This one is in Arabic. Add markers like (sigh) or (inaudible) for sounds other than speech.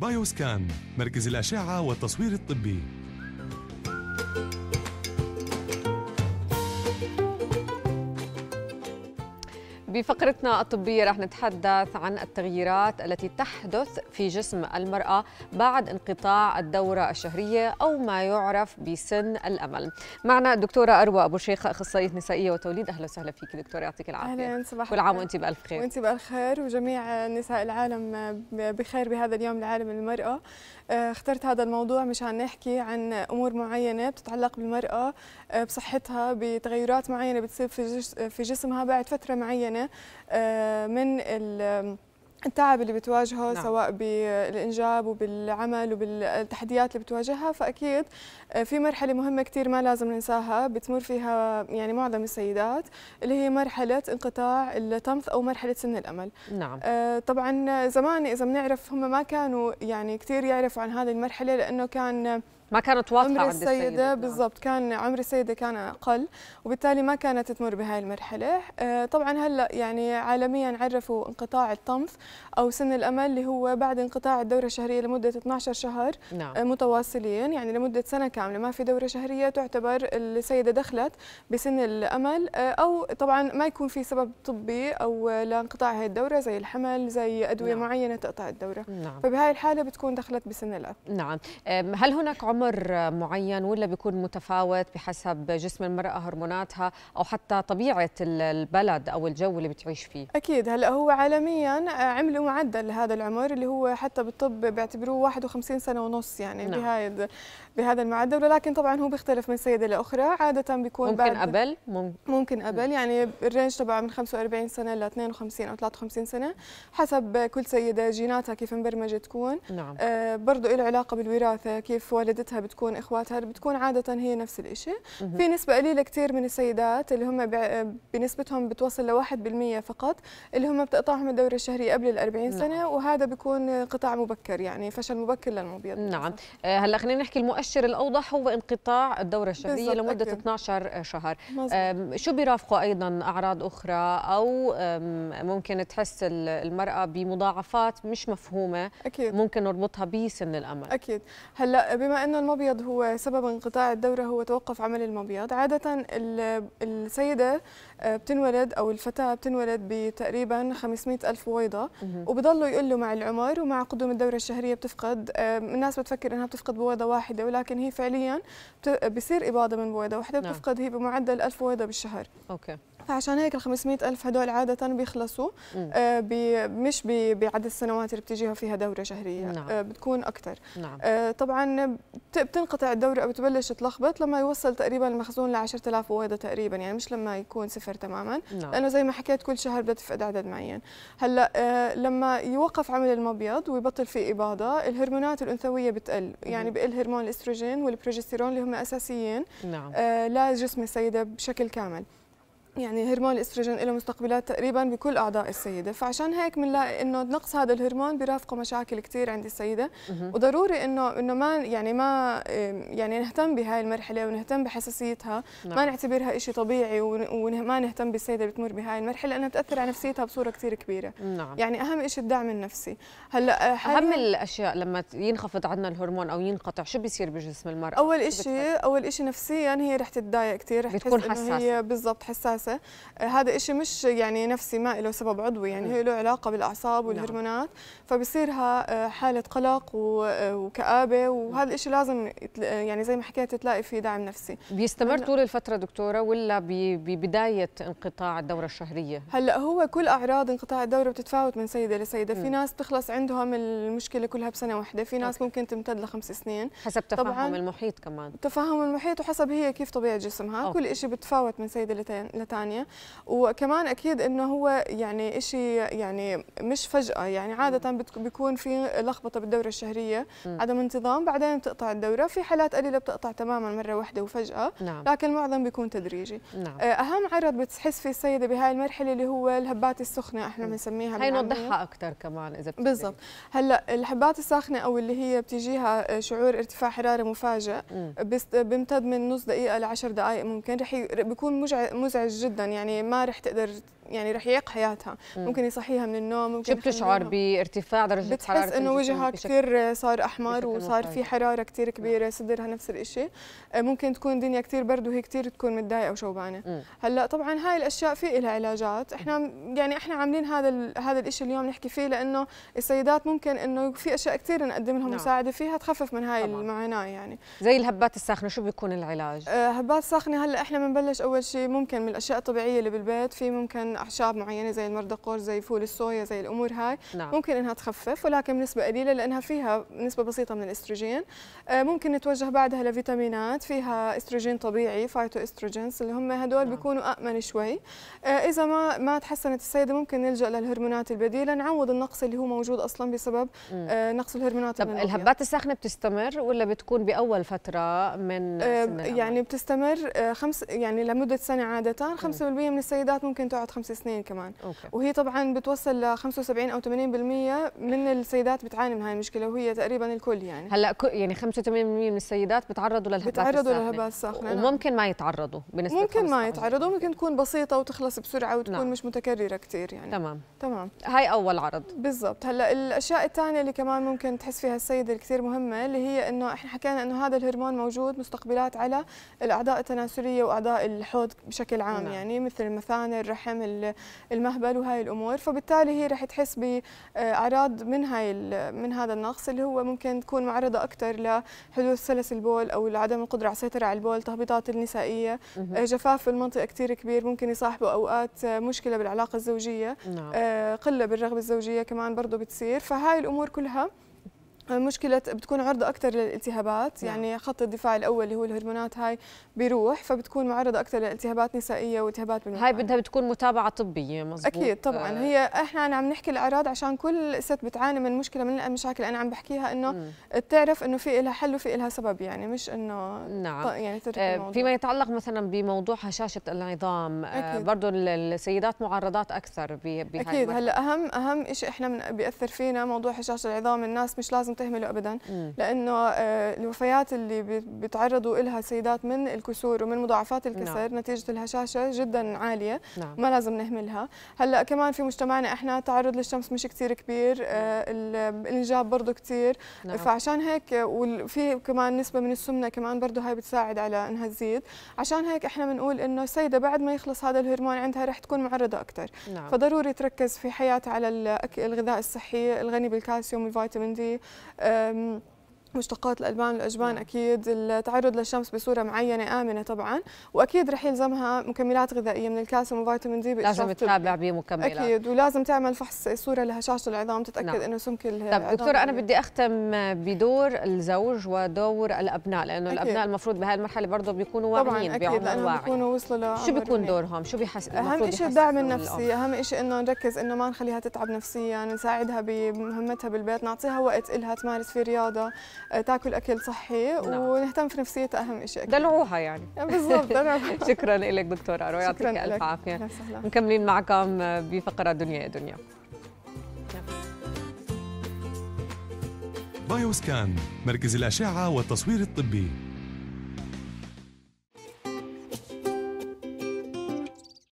بايوسكان مركز الأشعة والتصوير الطبي بفقرتنا الطبية رح نتحدث عن التغييرات التي تحدث في جسم المرأة بعد انقطاع الدورة الشهرية أو ما يعرف بسن الأمل معنا الدكتورة أروى أبو شيخ أخصائية نسائية وتوليد أهلا وسهلا فيك دكتورة يعطيك العافية أهلا صباح كل عام وأنت بألف خير وأنت بألف خير وجميع نساء العالم بخير بهذا اليوم العالم للمرأة آه، اخترت هذا الموضوع مشان نحكي عن أمور معينة بتتعلق بالمرأة آه، بصحتها بتغيرات معينة بتصير في جسمها بعد فترة معينة آه، من التعب اللي بتواجهه نعم. سواء بالإنجاب وبالعمل وبالتحديات اللي بتواجهها فأكيد آه، في مرحلة مهمة كثير ما لازم ننساها بتمر فيها يعني معظم السيدات اللي هي مرحلة انقطاع الطمث أو مرحلة سن الأمل نعم. آه، طبعا زمان إذا بنعرف هم ما كانوا يعني كثير يعرفوا عن هذه المرحلة لأنه كان ما كانت واضحه عمر السيده, السيدة نعم. بالضبط كان عمر السيده كان اقل وبالتالي ما كانت تمر بهاي المرحله آه، طبعا هلا يعني عالميا عرفوا انقطاع الطمث او سن الامل اللي هو بعد انقطاع الدوره الشهريه لمده 12 شهر نعم. آه، متواصلين يعني لمده سنه كامله ما في دوره شهريه تعتبر السيده دخلت بسن الامل آه، او طبعا ما يكون في سبب طبي او لانقطاع هي الدوره زي الحمل زي ادويه نعم. معينه تقطع الدوره نعم. فبهاي الحاله بتكون دخلت بسن الامل نعم هل هناك عمر امر معين ولا بيكون متفاوت بحسب جسم المراه هرموناتها او حتى طبيعه البلد او الجو اللي بتعيش فيه اكيد هلا هو عالميا آه، عملوا معدل لهذا العمر اللي هو حتى بالطب بيعتبروه 51 سنه ونص يعني نعم. بهاي بهذا المعدل ولكن طبعا هو بيختلف من سيده لاخرى عاده بيكون ممكن قبل ممكن قبل يعني الرينج تبعه من 45 سنه ل 52 او 53 سنه حسب كل سيده جيناتها كيف مبرمجه تكون نعم. آه برضه له علاقه بالوراثه كيف والدتها بتكون اخواتها بتكون عاده هي نفس الشيء في نسبه قليله كثير من السيدات اللي هم بنسبتهم بتوصل ل 1% فقط اللي هم بتقطعهم الدوره الشهريه قبل ال 40 نعم. سنه وهذا بيكون قطاع مبكر يعني فشل مبكر للمبيض نعم آه، هلا خلينا نحكي المؤشر المؤشر الاوضح هو انقطاع الدوره الشهريه لمده أكيد. 12 شهر شو بيرافقه ايضا اعراض اخرى او ممكن تحس المراه بمضاعفات مش مفهومه أكيد. ممكن نربطها بسن الامل اكيد هلا بما انه المبيض هو سبب انقطاع الدوره هو توقف عمل المبيض عاده السيده أه، بتنولد او الفتاه بتنولد بتقريبا 500 الف بويضه وبضلوا يقلوا مع العمر ومع قدوم الدوره الشهريه بتفقد أه، الناس بتفكر انها بتفقد بويضه واحده ولا لكن هي فعليا بصير اباضه من بويضه وحده نعم. بتفقد هي بمعدل 1000 بويضه بالشهر اوكي فعشان هيك ال 500 ألف هدول عادة بيخلصوا آه بي مش بي بعدد السنوات اللي بتجيها فيها دورة شهرية نعم. آه بتكون أكثر نعم. آه طبعا بتنقطع الدورة أو بتبلش تلخبط لما يوصل تقريبا المخزون ل 10000 ويضة تقريبا يعني مش لما يكون صفر تماما نعم. لأنه زي ما حكيت كل شهر بدها تفقد عدد معين هلا آه لما يوقف عمل المبيض ويبطل في إباضة الهرمونات الأنثوية بتقل يعني بقل هرمون الاستروجين والبروجستيرون اللي هم أساسيين نعم. آه لجسم السيدة بشكل كامل يعني هرمون الاستروجين له مستقبلات تقريبا بكل اعضاء السيده فعشان هيك بنلاقي انه نقص هذا الهرمون بيرافقه مشاكل كثير عند السيده وضروري انه انه ما يعني ما يعني نهتم بهاي المرحله ونهتم بحساسيتها ما نعم. نعتبرها شيء طبيعي وما نهتم بالسيده اللي بتمر بهاي المرحله لانها بتاثر على نفسيتها بصوره كثير كبيره نعم. يعني اهم شيء الدعم النفسي هلا آه، اهم الاشياء لما ينخفض عندنا الهرمون او ينقطع شو بيصير بجسم المراه اول شيء اول شيء نفسيا هي رح تتضايق كثير رح بتكون حساسه بالضبط حساسه الرئاسه آه، هذا إشي مش يعني نفسي ما له سبب عضوي يعني هي له علاقه بالاعصاب نعم. والهرمونات فبصيرها آه، حاله قلق آه، وكابه وهذا الإشي لازم يعني زي ما حكيت تلاقي فيه دعم نفسي بيستمر طول الفتره دكتوره ولا ببدايه انقطاع الدوره الشهريه هلا هو كل اعراض انقطاع الدوره بتتفاوت من سيده لسيده في ناس بتخلص عندهم المشكله كلها بسنه واحده في ناس ممكن تمتد لخمس سنين حسب تفاهم المحيط كمان تفاهم المحيط وحسب هي كيف طبيعه جسمها أوكي. كل شيء بتفاوت من سيده لتانية ثانية وكمان أكيد إنه هو يعني إشي يعني مش فجأة يعني عادة بيكون في لخبطة بالدورة الشهرية عدم انتظام بعدين بتقطع الدورة في حالات قليلة بتقطع تماما مرة واحدة وفجأة نعم. لكن معظم بيكون تدريجي نعم. آه، أهم عرض بتحس فيه السيدة بهاي المرحلة اللي هو الهبات السخنة احنا بنسميها هي نوضحها أكثر كمان إذا بالضبط هلا الهبات الساخنة أو اللي هي بتجيها آه، شعور ارتفاع حرارة مفاجئ بيمتد من نص دقيقة لعشر دقائق ممكن رح بيكون مزعج جدا جدا يعني ما رح تقدر يعني رح يعيق حياتها مم. ممكن يصحيها من النوم ممكن شو بتشعر بارتفاع درجه بتحس حراره بتحس انه وجهها كثير صار احمر وصار في حراره كثير نعم. كبيره صدرها نفس الشيء آه، ممكن تكون الدنيا كثير برد وهي كثير تكون متضايقه وشوبانه هلا طبعا هاي الاشياء في لها علاجات احنا يعني احنا عاملين هذا هذا الشيء اليوم نحكي فيه لانه السيدات ممكن انه في اشياء كثير نقدم لهم نعم. مساعده فيها تخفف من هاي طبعا. المعاناه يعني زي الهبات الساخنه شو بيكون العلاج آه، هبات ساخنه هلا احنا بنبلش اول شيء ممكن من الاشياء الطبيعيه اللي بالبيت في ممكن اعشاب معينه زي المردقور زي فول الصويا زي الامور هاي نعم. ممكن انها تخفف ولكن بنسبه قليله لانها فيها نسبه بسيطه من الاستروجين آه، ممكن نتوجه بعدها لفيتامينات فيها استروجين طبيعي فايتو استروجينز اللي هم هدول نعم. بيكونوا امن شوي آه، اذا ما ما تحسنت السيده ممكن نلجا للهرمونات البديله نعوض النقص اللي هو موجود اصلا بسبب مم. آه، نقص الهرمونات طب الهبات الساخنه بتستمر ولا بتكون باول فتره من يعني بتستمر خمس يعني لمده سنه عاده 5% من السيدات ممكن تقعد خمس سنين كمان أوكي. وهي طبعا بتوصل ل 75 او 80% من السيدات بتعاني من هاي المشكله وهي تقريبا الكل يعني هلا يعني 85% من السيدات بتعرضوا للهبات الساخنه بتعرضوا للهبات الساخنه نعم. وممكن ما يتعرضوا بنسبه ممكن ما يتعرضوا ممكن تكون بسيطه وتخلص بسرعه وتكون نعم. مش متكرره كثير يعني تمام تمام هاي اول عرض بالضبط هلا الاشياء الثانيه اللي كمان ممكن تحس فيها السيده اللي كثير مهمه اللي هي انه احنا حكينا انه هذا الهرمون موجود مستقبلات على الاعضاء التناسليه واعضاء الحوض بشكل عام نعم. يعني مثل المثانه الرحم المهبل وهاي الامور فبالتالي هي رح تحس باعراض من هاي من هذا النقص اللي هو ممكن تكون معرضه اكثر لحدوث سلس البول او عدم القدره على السيطره على البول تهبيطات النسائيه آه، جفاف في المنطقه كثير كبير ممكن يصاحبه اوقات آه، مشكله بالعلاقه الزوجيه نعم. آه، قله بالرغبه الزوجيه كمان برضه بتصير فهاي الامور كلها مشكلة بتكون عرضة أكثر للالتهابات نعم. يعني خط الدفاع الأول اللي هو الهرمونات هاي بيروح فبتكون معرضة أكثر لالتهابات نسائية والتهابات بالمثال. هاي بدها بتكون متابعة طبية مزبوط أكيد طبعا آه. هي إحنا أنا عم نحكي الأعراض عشان كل ست بتعاني من مشكلة من المشاكل أنا عم بحكيها إنه تعرف إنه في لها حل وفي لها سبب يعني مش إنه نعم يعني آه فيما يتعلق مثلا بموضوع هشاشة العظام آه برضه السيدات معرضات أكثر بهاي أكيد هلا أهم أهم شيء إحنا بيأثر فينا موضوع هشاشة العظام الناس مش لازم تهمله ابدا لانه آه، الوفيات اللي بيتعرضوا لها السيدات من الكسور ومن مضاعفات الكسر نعم. نتيجه الهشاشه جدا عاليه نعم. ما لازم نهملها هلا كمان في مجتمعنا احنا تعرض للشمس مش كثير كبير آه، نعم. الانجاب برضه كثير نعم. فعشان هيك وفي كمان نسبه من السمنه كمان برضه هاي بتساعد على انها تزيد عشان هيك احنا بنقول انه السيده بعد ما يخلص هذا الهرمون عندها رح تكون معرضه اكثر نعم. فضروري تركز في حياتها على الغذاء الصحي الغني بالكالسيوم والفيتامين دي Um, مشتقات الالبان والاجبان نعم. اكيد التعرض للشمس بصوره معينه امنه طبعا واكيد رح يلزمها مكملات غذائيه من الكالسيوم وفيتامين دي لازم تتابع بمكملات اكيد ولازم تعمل فحص صوره لهشاشه العظام تتاكد نعم. انه سمك طيب دكتور انا بدي اختم بدور الزوج ودور الابناء لانه الابناء المفروض بهي المرحله برضه بيكونوا واعيين بعمر واعي بيكونوا وصلوا شو بيكون دورهم شو بيحس اهم شيء الدعم النفسي اهم شيء انه نركز انه ما نخليها تتعب نفسيا نساعدها بمهمتها بالبيت نعطيها وقت لها تمارس في رياضه آه، تاكل اكل صحي نعم. ونهتم في نفسيتها اهم شيء دلعوها يعني (laughs) بالضبط دلعوها (laughs) شكرا لك دكتوره اروى يعطيك الف عافيه مكملين معكم بفقره دنيا يا إيه دنيا بايوسكان مركز الأشعة والتصوير الطبي